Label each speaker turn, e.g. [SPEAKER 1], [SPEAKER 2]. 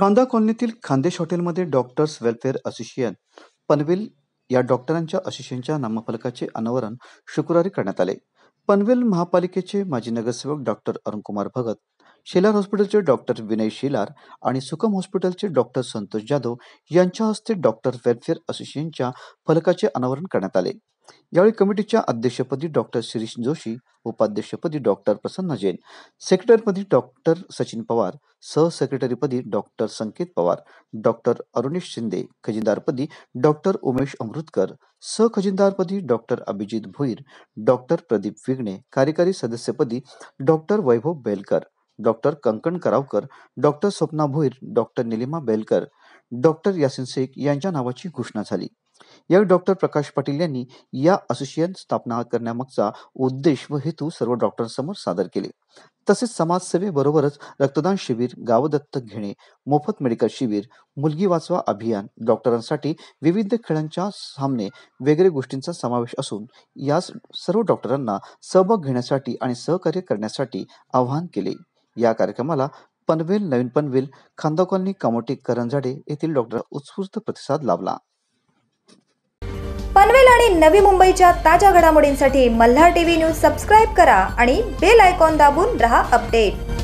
[SPEAKER 1] खांदा कॉलनीतील खानदेश हॉटेलमध्ये doctors welfare association Panvel या डॉक्टरांच्या असोसिएशनच्या नामफलकाचे अनावरण शुक्रवारी करण्यात आले पनवेल महापालिकेचे माजी नगरसेवक डॉक्टर अरुणकुमार भगत शेलार हॉस्पिटलचे डॉक्टर विनय शेलार आणि सुकम हॉस्पिटलचे डॉक्टर संतोष जाधव यांच्या हस्ते डॉक्टर वेलफेअर असोसिएशनच्या फलकाचे अनावरण करण्यात आले यावेळी कमिटीच्या अध्यक्षपदी डॉक्टर शिरीष जोशी उपाध्यक्षपदी डॉक्टर प्रसन्न जैन सेक्रेटरीपदी डॉक्टर सचिन पवार सहसेक्रेटरीपदी डॉक्टर संकेत पवार डॉक्टर अरुणेश शिंदे खजिनदारपदी डॉक्टर उमेश अमृतकर सहखजिनदारपदी डॉक्टर अभिजित भोईर डॉक्टर प्रदीप विघणे कार्यकारी सदस्यपदी doctor Vaibhav Belkar doctor Kankan Karavkar doctor Swapna Bhoir doctor Nilima Belkar doctor Yasin Shaikh यांच्या नावाची घोषणा झाली यावेळी डॉक्टर प्रकाश पाटील यांनी या असोसिएशन स्थापना करण्यामागचा उद्देश व हेतू सर्व डॉक्टरांसमोर सादर केले तसेच समाजसेवेबरोबरच रक्तदान शिबिर गावदत्तक घेणे मोफत मेडिकल शिबिर मुलगी वाचवा अभियान डॉक्टरांसाठी विविध खेळांच्या सामने वगैरे गोष्टींचा समावेश असून या सर्व डॉक्टरांना सहभाग घेण्यासाठी आणि सहकार्य करण्यासाठी आवाहन केले या कार्यक्रमाला पनवेल नवीन पनवेल खांदा कॉलनी कामोटी करंजाडे येथील डॉक्टर उत्स्फूर्त प्रतिसाद लाभला
[SPEAKER 2] पनवेल आणि नवी मुंबईच्या ताज्या घडामोडींसाठी मल्हार टीव्ही न्यूज सबस्क्राईब करा आणि बेल आयकॉन दाबून रहा अपडेट